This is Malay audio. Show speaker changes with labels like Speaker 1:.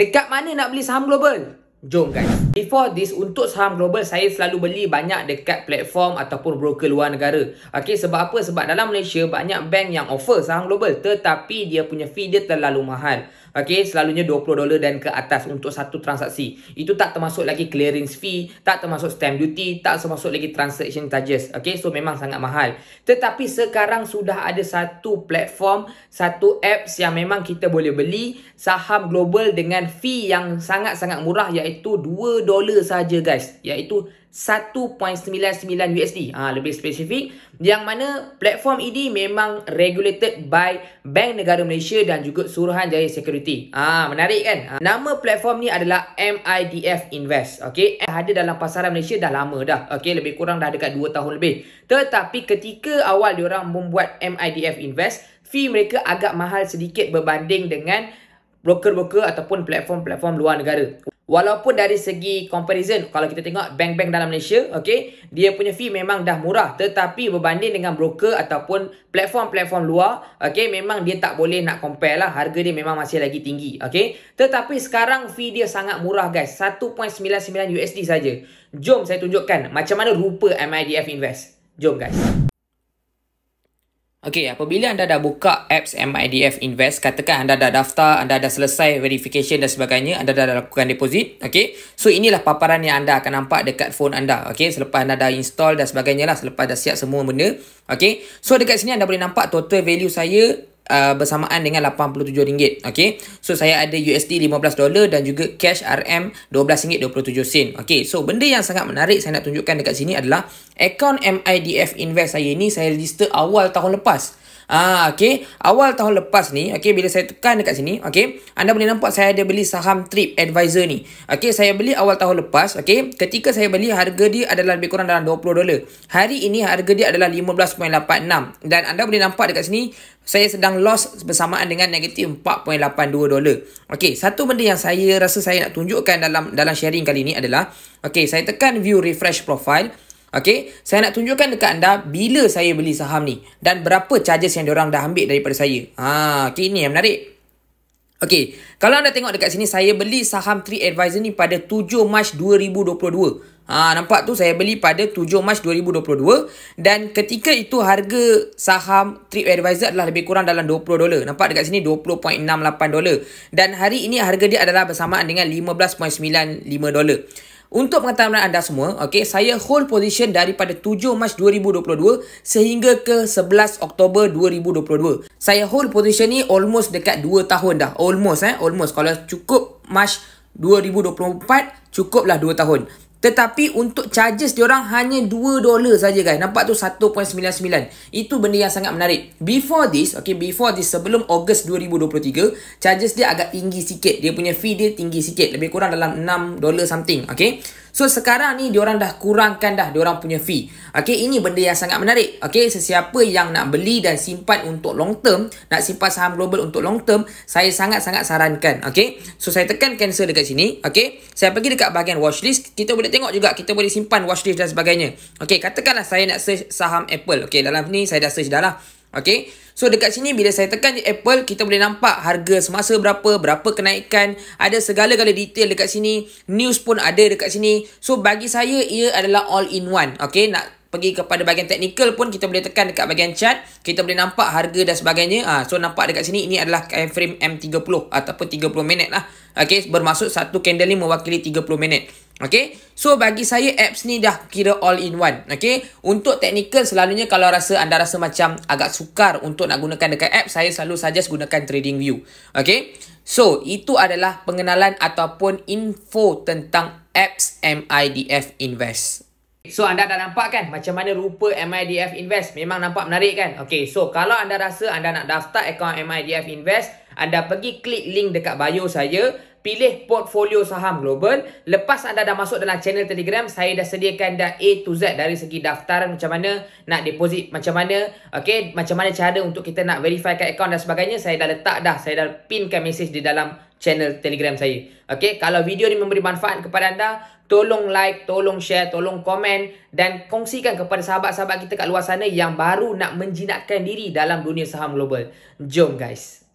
Speaker 1: Dekat mana nak beli saham global? Jom guys. Before this, untuk saham global, saya selalu beli banyak dekat platform ataupun broker luar negara. Okay, sebab apa? Sebab dalam Malaysia, banyak bank yang offer saham global. Tetapi dia punya fee dia terlalu mahal. Okay, selalunya 20 dolar dan ke atas untuk satu transaksi. Itu tak termasuk lagi clearing fee, tak termasuk stamp duty, tak termasuk lagi transaction charges. Okay, so memang sangat mahal. Tetapi sekarang sudah ada satu platform, satu apps yang memang kita boleh beli saham global dengan fee yang sangat-sangat murah iaitu 2 dolar saja guys, iaitu 1.99 USD. Ha, lebih spesifik. Yang mana platform ini e memang regulated by Bank Negara Malaysia dan juga Suruhanjaya Security. Ha, menarik kan? Ha, nama platform ni adalah MIDF Invest. Okay? Ada dalam pasaran Malaysia dah lama dah. Okay? Lebih kurang dah dekat 2 tahun lebih. Tetapi ketika awal diorang membuat MIDF Invest, fee mereka agak mahal sedikit berbanding dengan broker-broker ataupun platform-platform luar negara. Walaupun dari segi comparison, kalau kita tengok bank-bank dalam Malaysia, okay, dia punya fee memang dah murah. Tetapi berbanding dengan broker ataupun platform-platform luar, okay, memang dia tak boleh nak compare lah. Harga dia memang masih lagi tinggi. Okay. Tetapi sekarang fee dia sangat murah guys. 1.99 USD saja. Jom saya tunjukkan macam mana rupa MIDF Invest. Jom guys. Okey, apabila anda dah buka apps MIDF Invest, katakan anda dah daftar, anda dah selesai verification dan sebagainya, anda dah lakukan deposit. Okey, so inilah paparan yang anda akan nampak dekat phone anda. Okey, selepas anda dah install dan sebagainya lah, selepas dah siap semua benda. Okey, so dekat sini anda boleh nampak total value saya Uh, bersamaan dengan RM87. Okay. So, saya ada USD $15 dan juga cash RM RM12.27. Okay. So, benda yang sangat menarik saya nak tunjukkan dekat sini adalah akaun MIDF Invest saya ni saya register awal tahun lepas. Ah, okay. Awal tahun lepas ni, okay, bila saya tekan dekat sini, okay, anda boleh nampak saya ada beli saham Trip Advisor ni. Okay, saya beli awal tahun lepas, okay, ketika saya beli harga dia adalah lebih kurang dalam 20 dolar. Hari ini harga dia adalah 15.86 dan anda boleh nampak dekat sini saya sedang loss bersamaan dengan negatif 4.82 dolar. Okey, satu benda yang saya rasa saya nak tunjukkan dalam dalam sharing kali ni adalah okay. saya tekan view refresh profile. Okay, saya nak tunjukkan dekat anda bila saya beli saham ni dan berapa charges yang diorang dah ambil daripada saya. Ha, okay, ini yang menarik. Okay, kalau anda tengok dekat sini saya beli saham Tree Advisor ni pada 7 Mac 2022. Ha, nampak tu saya beli pada 7 Mac 2022 dan ketika itu harga saham Trip Advisor adalah lebih kurang dalam 20 dolar. Nampak dekat sini 20.68 dolar dan hari ini harga dia adalah bersamaan dengan 15.95 dolar. Untuk pengetahuan anda semua, okay, saya hold position daripada 7 Mac 2022 sehingga ke 11 Oktober 2022. Saya hold position ni almost dekat 2 tahun dah. Almost eh, almost. Kalau cukup Mac 2024, cukuplah 2 tahun. Tetapi untuk charges diorang hanya 2 dolar saja guys. Nampak tu 1.99. Itu benda yang sangat menarik. Before this, okay, before this sebelum Ogos 2023, charges dia agak tinggi sikit. Dia punya fee dia tinggi sikit. Lebih kurang dalam 6 dolar something, okay. So sekarang ni diorang dah kurangkan dah diorang punya fee. Okay, ini benda yang sangat menarik. Okay, sesiapa yang nak beli dan simpan untuk long term, nak simpan saham global untuk long term, saya sangat-sangat sarankan. Okay, so saya tekan cancel dekat sini. Okay, saya pergi dekat bahagian watchlist. Kita boleh tengok juga, kita boleh simpan watchlist dan sebagainya. Okay, katakanlah saya nak search saham Apple. Okay, dalam ni saya dah search dah lah. Okay. So dekat sini bila saya tekan di Apple, kita boleh nampak harga semasa berapa, berapa kenaikan. Ada segala-gala detail dekat sini. News pun ada dekat sini. So bagi saya, ia adalah all in one. Okay. Nak pergi kepada bahagian teknikal pun kita boleh tekan dekat bahagian chart kita boleh nampak harga dan sebagainya ha, so nampak dekat sini ini adalah time frame M30 ataupun 30 minit lah okay, bermaksud satu candle ni mewakili 30 minit Okay, so bagi saya apps ni dah kira all in one Okay, untuk technical selalunya kalau rasa anda rasa macam agak sukar untuk nak gunakan dekat app Saya selalu suggest gunakan trading view Okay, so itu adalah pengenalan ataupun info tentang apps MIDF Invest So anda dah nampak kan macam mana rupa MIDF Invest memang nampak menarik kan? Okay, so kalau anda rasa anda nak daftar akaun MIDF Invest, anda pergi klik link dekat bio saya, pilih portfolio saham global. Lepas anda dah masuk dalam channel Telegram, saya dah sediakan dah A to Z dari segi daftaran macam mana nak deposit, macam mana Okay, macam mana cara untuk kita nak verifykan akaun dan sebagainya. Saya dah letak dah, saya dah pinkan message di dalam channel Telegram saya. Okay, kalau video ni memberi manfaat kepada anda, tolong like, tolong share, tolong komen dan kongsikan kepada sahabat-sahabat kita kat luar sana yang baru nak menjinakkan diri dalam dunia saham global. Jom guys.